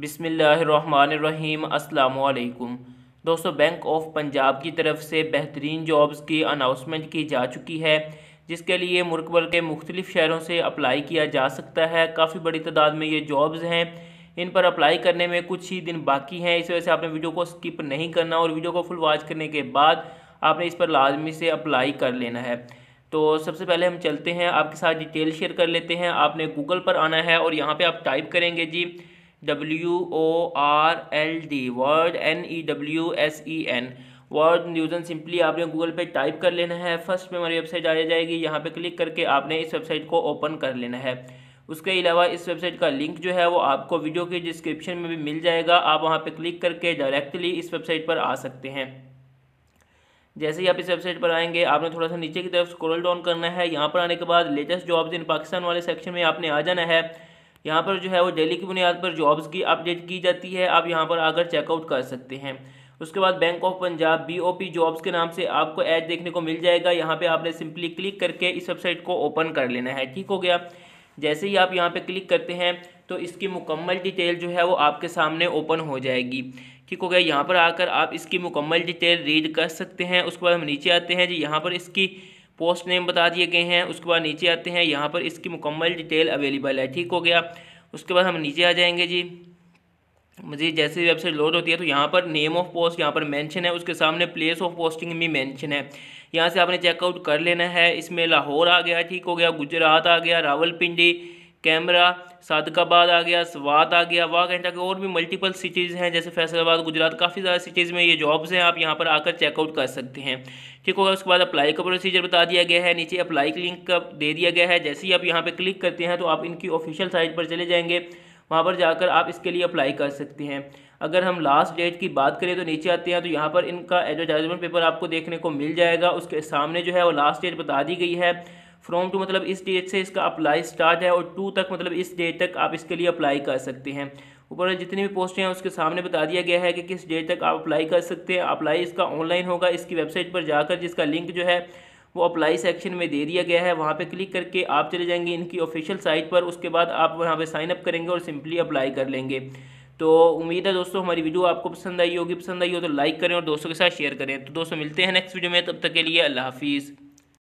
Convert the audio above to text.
बिसमीम् अल्लाम दोस्तों bank of Punjab की तरफ से बेहतरीन जॉब्स की अनाउंसमेंट की जा चुकी है जिसके लिए मुल्क भर के मुख्तलिफ़ शहरों से अप्लाई किया जा सकता है काफ़ी बड़ी तादाद में ये जॉब्स हैं इन पर अप्लाई करने में कुछ ही दिन बाकी हैं इस वजह से आपने वीडियो को स्किप नहीं करना और वीडियो को फुल वॉच करने के बाद आपने इस पर लाजमी से अप्लाई कर लेना है तो सबसे पहले हम चलते हैं आपके साथ डिटेल शेयर कर लेते हैं आपने गूगल पर आना है और यहाँ पर आप टाइप करेंगे G W O R L D word N E W S E N word न्यूजन सिंपली आपने गूगल पे टाइप कर लेना है फर्स्ट में हमारी वेबसाइट आ जाएगी यहाँ पे क्लिक करके आपने इस वेबसाइट को ओपन कर लेना है उसके अलावा इस वेबसाइट का लिंक जो है वो आपको वीडियो के डिस्क्रिप्शन में भी मिल जाएगा आप वहाँ पे क्लिक करके डायरेक्टली इस वेबसाइट पर आ सकते हैं जैसे ही आप इस वेबसाइट पर आएंगे आपने थोड़ा सा नीचे की तरफ स्क्रॉल डाउन करना है यहाँ पर आने के बाद लेटेस्ट जॉब्स इन पाकिस्तान वाले सेक्शन में आपने आ जाना है यहाँ पर जो है वो डेली की बुनियाद पर जॉब्स की अपडेट की जाती है आप यहाँ पर आकर चेकआउट कर सकते हैं उसके बाद bank of Punjab BOP jobs के नाम से आपको ऐड देखने को मिल जाएगा यहाँ पे आपने सिंपली क्लिक करके इस वेबसाइट को ओपन कर लेना है ठीक हो गया जैसे ही आप यहाँ पे क्लिक करते हैं तो इसकी मुकम्मल डिटेल जो है वो आपके सामने ओपन हो जाएगी ठीक हो गया यहाँ पर आकर आप इसकी मुकम्मल डिटेल रीड कर सकते हैं उसके बाद हम नीचे आते हैं जी यहाँ पर इसकी पोस्ट नेम बता दिए गए हैं उसके बाद नीचे आते हैं यहाँ पर इसकी मुकम्मल डिटेल अवेलेबल है ठीक हो गया उसके बाद हम नीचे आ जाएंगे जी मुझे जैसे वेबसाइट लोड होती है तो यहाँ पर नेम ऑफ पोस्ट यहाँ पर मेंशन है उसके सामने प्लेस ऑफ पोस्टिंग भी मेंशन है यहाँ से आपने चेकआउट कर लेना है इसमें लाहौर आ गया ठीक हो गया गुजरात आ गया रावलपिंडी कैमरा सादकाबाद आ गया स्वात आ गया वाह घंटा के और भी मल्टीपल सिटीज़ हैं जैसे फैसलाबाद गुजरात काफ़ी ज़्यादा सिटीज़ में ये जॉब्स हैं आप यहाँ पर आकर चेकआउट कर सकते हैं ठीक होगा उसके बाद अप्लाई का प्रोसीजर बता दिया गया है नीचे अप्लाई लिंक का दे दिया गया है जैसे ही आप यहाँ पर क्लिक करते हैं तो आप इनकी ऑफिशियल साइट पर चले जाएँगे वहाँ पर जाकर आप इसके लिए अप्लाई कर सकते हैं अगर हम लास्ट डेट की बात करें तो नीचे आते हैं तो यहाँ पर इनका एडवर्टाइजमेंट पेपर आपको देखने को मिल जाएगा उसके सामने जो है वो लास्ट डेट बता दी गई है फ्रॉम टू मतलब इस डेट से इसका अप्लाई स्टार्ट है और टू तक मतलब इस डेट तक आप इसके लिए अप्लाई कर सकते हैं ऊपर जितनी भी पोस्टें हैं उसके सामने बता दिया गया है कि किस डेट तक आप अप्लाई कर सकते हैं अप्लाई इसका ऑनलाइन होगा इसकी वेबसाइट पर जाकर जिसका लिंक जो है वो अप्लाई सेक्शन में दे दिया गया है वहाँ पे क्लिक करके आप चले जाएंगे इनकी ऑफिशियल साइट पर उसके बाद आप वहाँ पे साइन अप करेंगे और सिंपली अप्लाई कर लेंगे तो उम्मीद है दोस्तों हमारी वीडियो आपको पसंद आई होगी पसंद आई हो तो लाइक करें और दोस्तों के साथ शेयर करें तो दोस्तों मिलते हैं नेक्स्ट वीडियो में तब तक के लिए अल्लाह हाफिज़